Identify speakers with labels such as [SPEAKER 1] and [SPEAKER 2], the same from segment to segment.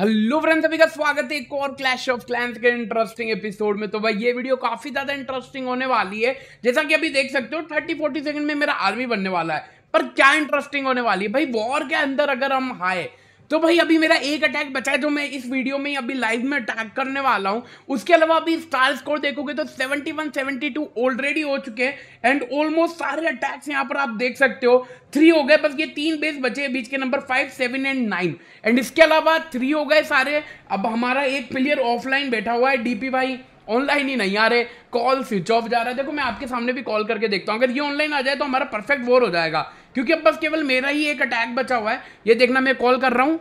[SPEAKER 1] hello friends सभी का स्वागत है एक और क्लैश ऑफ क्लैंस के इंटरेस्टिंग एपिसोड में तो भाई ये वीडियो काफी ज्यादा इंटरेस्टिंग होने वाली है जैसा कि अभी देख सकते हो थर्टी फोर्टी सेकंड में मेरा आर्मी बनने वाला है पर क्या इंटरेस्टिंग होने वाली है भाई वॉर के अंदर अगर हम हाए तो भाई अभी मेरा एक अटैक बचा है जो मैं इस वीडियो में अभी लाइव में अटैक करने वाला हूँ उसके अलावा अभी स्टार स्कोर देखोगे तो 71 72 ऑलरेडी हो चुके हैं एंड ऑलमोस्ट सारे अटैक्स यहाँ पर आप देख सकते हो थ्री हो गए बस ये तीन बेस बचे हैं बीच के number five seven and nine and इसके अलावा थ्री हो गए सारे अब हमारा एक प्लेयर ऑफलाइन बैठा हुआ है डीपी भाई ऑनलाइन ही नहीं आ रहे कॉल स्विच ऑफ जा रहा है देखो मैं आपके सामने भी कॉल करके देखता हूँ अगर ये ऑनलाइन आ जाए तो हमारा परफेक्ट वोर हो जाएगा क्योंकि अब बस केवल मेरा ही एक अटैक बचा हुआ है ये देखना मैं कॉल कर रहा हूँ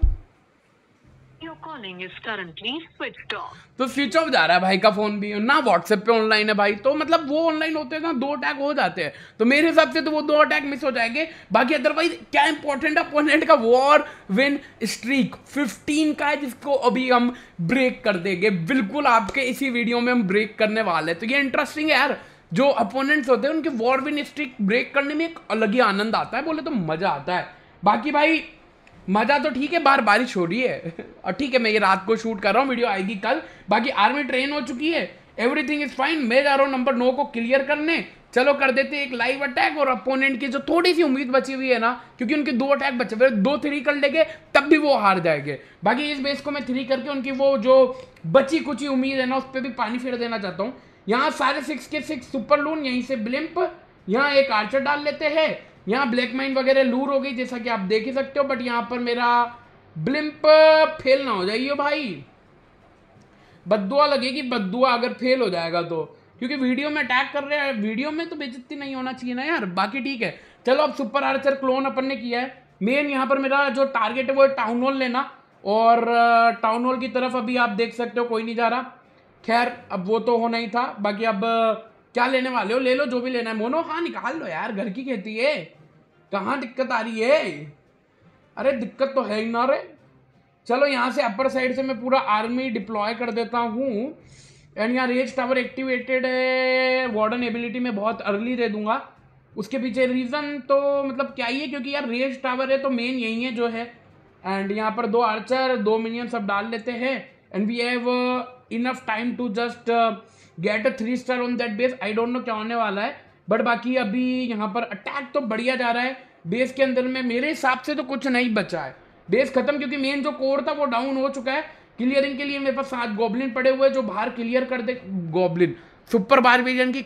[SPEAKER 1] तो स्विच ऑफ जा रहा है भाई का फोन भी ना व्हाट्सएप पे ऑनलाइन है भाई तो मतलब वो ऑनलाइन होते हैं ना तो दो अटैक हो जाते हैं तो मेरे हिसाब से तो वो दो अटैक मिस हो जाएंगे बाकी अदरवाइज क्या इंपॉर्टेंट अपोनेंट का वॉर विन स्ट्रीक 15 का है जिसको अभी हम ब्रेक कर देंगे बिल्कुल आपके इसी वीडियो में हम ब्रेक करने वाले तो ये इंटरेस्टिंग है यार जो अपोनेंट्स होते हैं उनके वॉर विन स्ट्रिक ब्रेक करने में एक अलग ही आनंद आता है बोले तो मज़ा आता है बाकी भाई मज़ा तो ठीक है बाहर बारिश हो रही है और ठीक है मैं ये रात को शूट कर रहा हूँ वीडियो आएगी कल बाकी आर्मी ट्रेन हो चुकी है एवरीथिंग इज फाइन मैं जा रहा हूँ नंबर नौ को क्लियर करने चलो कर देते एक लाइव अटैक और अपोनेंट की जो थोड़ी सी उम्मीद बची हुई है ना क्योंकि उनके दो अटैक बचे हुए दो थ्री कर लेंगे तब भी वो हार जाएंगे बाकी इस बेस को मैं थ्री करके उनकी वो जो बची कुची उम्मीद है ना उस पर भी पानी फेर देना चाहता हूँ यहाँ सारे सिक्स के सिक्स सुपर लून यहीं से ब्लिम्प यहाँ एक आर्चर डाल लेते हैं यहाँ ब्लैक माइन वगैरह लूर हो गई जैसा कि आप देख ही सकते हो बट यहाँ पर मेरा ब्लिम्प फेल ना हो जाइए भाई बदुआ लगेगी बदुआ अगर फेल हो जाएगा तो क्योंकि वीडियो में अटैक कर रहे हैं वीडियो में तो बेचती नहीं होना चाहिए ना यार बाकी ठीक है चलो अब सुपर आर्चर क्लोन अपन ने किया है मेन यहाँ पर मेरा जो टारगेट है वो टाउन हॉल लेना और टाउन हॉल की तरफ अभी आप देख सकते हो कोई नहीं जा रहा खैर अब वो तो होना ही था बाकी अब क्या लेने वाले हो ले लो जो भी लेना है मोनो हाँ निकाल लो यार घर की खेती है कहाँ दिक्कत आ रही है अरे दिक्कत तो है ही ना रे चलो यहाँ से अपर साइड से मैं पूरा आर्मी डिप्लॉय कर देता हूँ एंड यहाँ रेज टावर एक्टिवेटेड है वार्डन एबिलिटी में बहुत अर्ली दे दूंगा उसके पीछे रीज़न तो मतलब क्या ही है क्योंकि यार रेज टावर है तो मेन यही है जो है एंड यहाँ पर दो आर्चर दो मिनियन सब डाल लेते हैं and we have enough time to just get a three star on that base I don't know क्या होने वाला है बट बाकी अभी यहाँ पर अटैक तो बढ़िया जा रहा है बेस के अंदर में मेरे हिसाब से तो कुछ नहीं बचा है बेस खत्म क्योंकि मेन जो कोर था वो डाउन हो चुका है क्लियरिंग के लिए मेरे पास सात गोब्लिन पड़े हुए जो बाहर क्लियर कर दे गोब्लिन सुपर बारबेरियन की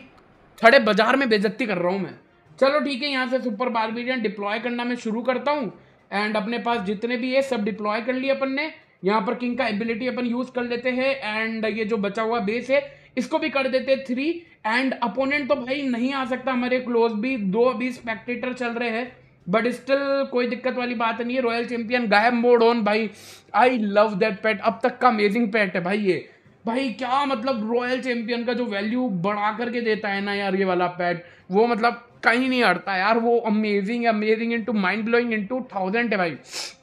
[SPEAKER 1] खड़े बाजार में बेजती कर रहा हूँ मैं चलो ठीक है यहाँ से सुपर बारबेरियन डिप्लॉय करना मैं शुरू करता हूँ एंड अपने पास जितने भी है सब डिप्लॉय कर लिए अपन ने यहाँ पर किंग का एबिलिटी अपन यूज कर लेते हैं एंड ये जो बचा हुआ बेस है इसको भी कर देते हैं थ्री एंड अपोनेंट तो भाई नहीं आ सकता हमारे क्लोज भी दो अभी स्पेक्टेटर चल रहे हैं बट स्टिल कोई दिक्कत वाली बात नहीं है रॉयल चैंपियन गायब मोड ऑन भाई आई लव दैट पेट अब तक का अमेजिंग पेट है भाई ये भाई क्या मतलब रॉयल चैंपियन का जो वैल्यू बढ़ा करके देता है ना यार ये वाला पैट वो मतलब कहीं नहीं हटता यार वो amazing amazing into mind blowing into thousand है भाई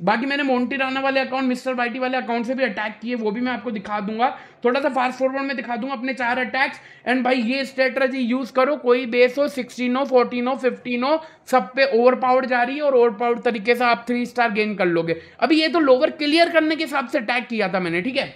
[SPEAKER 1] बाकी मैंने मोन्टी राना वाले अकाउंट मिस्टर बाइटी वाले अकाउंट से भी अटैक किए वो भी मैं आपको दिखा दूंगा थोड़ा सा फास्ट फॉरवर्ड में दिखा दूंगा अपने चार अटैक्स एंड भाई ये स्ट्रेटजी यूज करो कोई बेस हो सिक्सटीन हो फोर्टीन हो फिफ्टीन हो सब पे ओवर पावर्ड जा रही है और ओवर पावर्ड तरीके से आप थ्री स्टार गेन कर लोगे अभी ये तो लोवर क्लियर करने के हिसाब से अटैक किया था मैंने ठीक है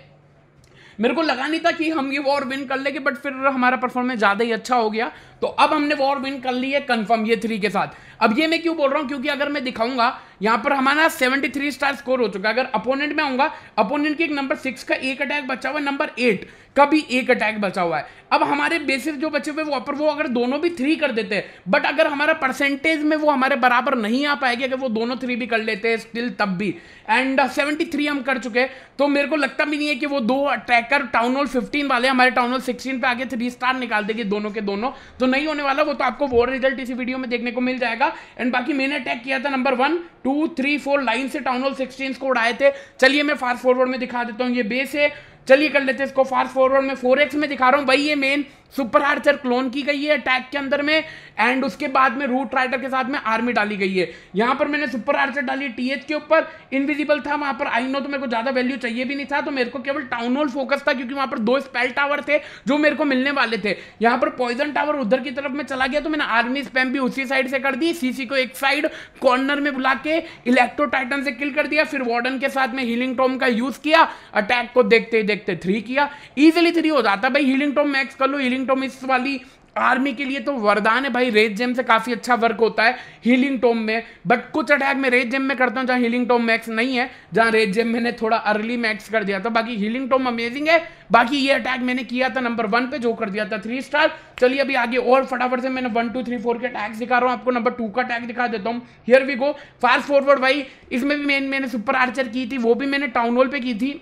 [SPEAKER 1] मेरे को लगा नहीं था कि हम ये वॉर विन कर लेंगे बट फिर हमारा परफॉर्मेंस ज़्यादा ही अच्छा हो गया तो अब हमने वॉर विन कर ली है कन्फर्म ये थ्री के साथ अब ये मैं क्यों बोल रहा हूँ क्योंकि अगर मैं दिखाऊंगा यहां पर हमारा 73 स्टार स्कोर हो चुका है अगर अपोनेंट में आऊंगा अपोनेंट के एक नंबर सिक्स का एक अटैक बचा हुआ है नंबर एट का भी एक अटैक बचा हुआ है अब हमारे बेसिस जो बचे हुए वो अपर वो अगर दोनों भी थ्री कर देते हैं बट अगर हमारा परसेंटेज में वो हमारे बराबर नहीं आ पाएगा अगर वो दोनों थ्री भी कर लेते हैं स्टिल तब भी एंड सेवेंटी थ्री हम कर चुके तो मेरे को लगता भी नहीं है कि वो दो अटैकर टाउन हॉल फिफ्टीन वाले हमारे टाउन हॉल सिक्सटीन पे आगे थ्री स्टार निकाल देगी दोनों के दोनों तो नहीं होने वाला वो तो आपको वो रिजल्ट इसी वीडियो में देखने को मिल जाएगा एंड बाकी मैंने अटैक किया था number one two two three four line से टाउन हॉल सिक्सटीन को उड़ाए थे चलिए मैं फास्ट फॉरवर्ड में दिखा देता हूँ ये बेस है चलिए कर लेते हैं इसको फास्ट फॉरवर्ड में फोर एक्स में दिखा रहा हूँ भाई ये मेन सुपर आर्चर क्लोन की गई है अटैक के अंदर में एंड उसके बाद में रूट राइडर के साथ में आर्मी डाली गई है यहां पर मैंने सुपर आर्चर डाली टीएच के ऊपर इनविजिबल था वहां पर आई नो तो मेरे को ज़्यादा वैल्यू चाहिए भी नहीं था तो मेरे को केवल टाउन हॉल फोकस था क्योंकि वहां पर दो स्पेल टावर थे जो मेरे को मिलने वाले थे यहां पर पॉइजन टावर उधर की तरफ में चला गया तो मैंने आर्मी स्पैम भी उसी साइड से कर दी सीसी को एक साइड कॉर्नर में बुला के इलेक्ट्रो टाइटन से किल कर दिया फिर वार्डन के साथ में हीलिंग टॉम का यूज़ किया अटैक को देखते ही देखते थ्री किया इजिली थ्री हो जाता भाई हीलिंग टॉम मैक्स कर लो हीलिंग हीलिंग टोम इस वाली आर्मी के लिए तो वरदान है भाई रेड जेम से काफ़ी अच्छा वर्क होता है हीलिंग टोम में बट कुछ अटैक मैं रेड जेम में करता हूँ जहाँ हीलिंग टोम मैक्स नहीं है जहाँ रेड जेम मैंने थोड़ा अर्ली मैक्स कर दिया था बाकी हीलिंग टोम अमेजिंग है बाकी ये अटैक मैंने किया था नंबर वन पे जो कर दिया था थ्री स्टार चलिए अभी आगे और फटाफट से मैंने वन टू थ्री फोर के अटैक्स दिखा रहा हूँ आपको नंबर टू का अटैक दिखा देता हूँ here we go fast forward भाई इसमें भी मैंने सुपर आर्चर की थी वो भी मैंने टाउन हॉल पर की थी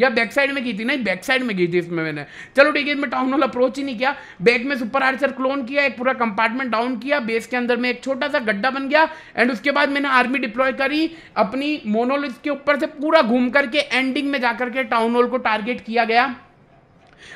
[SPEAKER 1] या बैक साइड में की थी नहीं बैक साइड में की थी इसमें मैंने चलो ठीक है इसमें टाउन हॉल अप्रोच ही नहीं किया बैक में सुपर आर्चर क्लोन किया एक पूरा कंपार्टमेंट डाउन किया बेस के अंदर में एक छोटा सा गड्ढा बन गया एंड उसके बाद मैंने आर्मी डिप्लॉय करी अपनी मोनोलिथ के ऊपर से पूरा घूम करके एंडिंग में जाकर के टाउन हॉल को टारगेट किया गया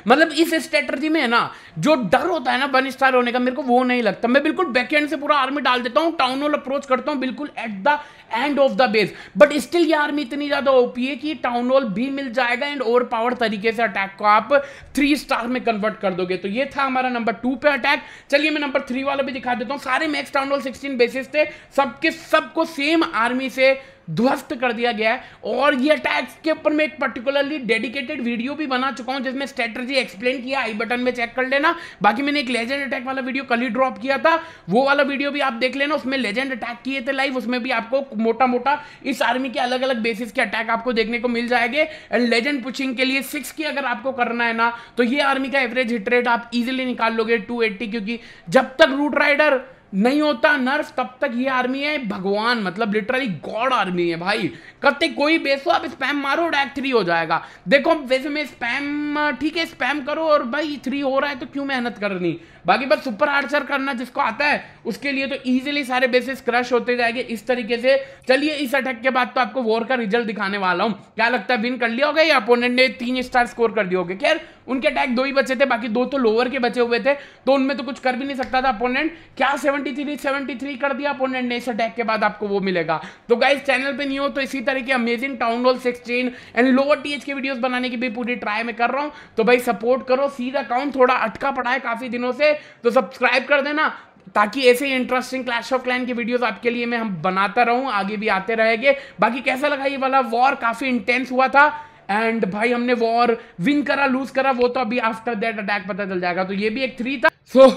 [SPEAKER 1] मतलब इस स्ट्रेटर्जी में है ना जो डर होता है ना वन स्टार होने का मेरे को वो नहीं लगता मैं बिल्कुल बैक एंड से पूरा आर्मी डाल देता हूँ टाउन हॉल अप्रोच करता हूँ बिल्कुल at the end of the base but still ये आर्मी इतनी ज़्यादा ओपी है कि टाउन हॉल भी मिल जाएगा एंड ओवर पावर तरीके से अटैक को आप थ्री स्टार में कन्वर्ट कर दोगे तो ये था हमारा नंबर टू पे अटैक चलिए मैं नंबर थ्री वाला भी दिखा देता हूँ सारे max town hall sixteen bases थे सबके सबको सेम आर्मी से ध्वस्त कर दिया गया है और ये अटैक्स के ऊपर मैं एक पर्टिकुलरली डेडिकेटेड वीडियो भी बना चुका हूं जिसमें स्ट्रेटर्जी एक्सप्लेन किया आई बटन में चेक कर लेना बाकी मैंने एक लेजेंड अटैक वाला वीडियो कल ही ड्रॉप किया था वो वाला वीडियो भी आप देख लेना उसमें लेजेंड अटैक किए थे लाइव उसमें भी आपको मोटा मोटा इस आर्मी के अलग अलग बेसिस के अटैक आपको देखने को मिल जाएंगे एंड लेजेंड पुचिंग के लिए सिक्स की अगर आपको करना है ना तो ये आर्मी का एवरेज हिट रेट आप इजिली निकाल लोगे टू क्योंकि जब तक रूट राइडर नहीं होता नर्फ तब तक ये आर्मी है भगवान मतलब लिटरली गॉड आर्मी है भाई कहते कोई बेसो आप स्पैम मारो डैक थ्री हो जाएगा देखो वैसे में स्पैम ठीक है स्पैम करो और भाई थ्री हो रहा है तो क्यों मेहनत करनी बाकी बस सुपर आर्चर करना जिसको आता है उसके लिए तो ईजिली सारे बेसिस क्रश होते जाएंगे इस तरीके से चलिए इस अटैक के बाद तो आपको वॉर का रिजल्ट दिखाने वाला हूँ क्या लगता है विन कर लिया होगा या अपोनेंट ने तीन स्टार स्कोर कर दिया होगा खैर उनके अटैक दो ही बचे थे बाकी दो तो लोअर के बचे हुए थे तो उनमें तो कुछ कर भी नहीं सकता था अपोनेंट क्या 73 73 कर दिया अपोनेंट ने इस अटैक के बाद आपको वो मिलेगा तो गाइज चैनल पे नहीं हो तो इसी तरह की amazing town hall sixteen and lower TH के वीडियोस बनाने की भी पूरी ट्राई मैं कर रहा हूँ तो भाई सपोर्ट करो सीधा अकाउंट थोड़ा अटका पड़ा है काफी दिनों से तो सब्सक्राइब कर देना ताकि ऐसे ही इंटरेस्टिंग क्लैश ऑफ क्लैन की वीडियोस आपके लिए मैं हम बनाता रहूं आगे भी आते रहेंगे बाकी कैसा लगा ये वाला वॉर काफ़ी इंटेंस हुआ था एंड भाई हमने वॉर विन करा लूज करा वो तो अभी आफ्टर दैट अटैक पता चल जाएगा तो ये भी एक थ्री था सो so,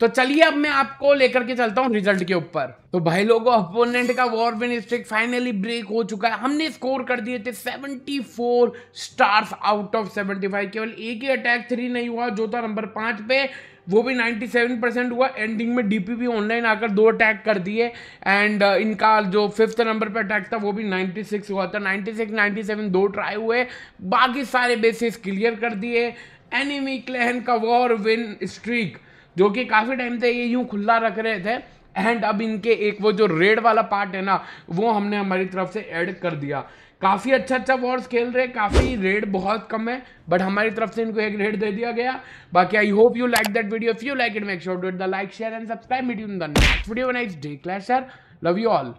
[SPEAKER 1] तो चलिए अब मैं आपको लेकर के चलता हूँ रिजल्ट के ऊपर तो भाई लोगों अपोनेंट का war win streak finally break हो चुका है हमने स्कोर कर दिए थे 74 स्टार्स आउट ऑफ 75 केवल एक ही अटैक थ्री नहीं हुआ जो था नंबर पांच पे वो भी 97 परसेंट हुआ एंडिंग में भी ऑनलाइन आकर दो अटैक कर दिए एंड uh, इनका जो फिफ्थ नंबर पर अटैक था वो भी 96 हुआ था 96 97 दो ट्राई हुए बाकी सारे बेसिस क्लियर कर दिए एनिमी क्लहन का वॉर विन स्ट्रीक जो कि काफ़ी टाइम से ये यूँ खुला रख रहे थे एंड अब इनके एक वो जो रेड वाला पार्ट है ना वो हमने हमारी तरफ से ऐड कर दिया काफ़ी अच्छा अच्छा वॉर्स खेल रहे काफ़ी रेड बहुत कम है बट हमारी तरफ से इनको एक रेड दे दिया गया बाकी I hope you like that video if you like it make sure do it the like share and subscribe meet you in the next video nice day clasher love you all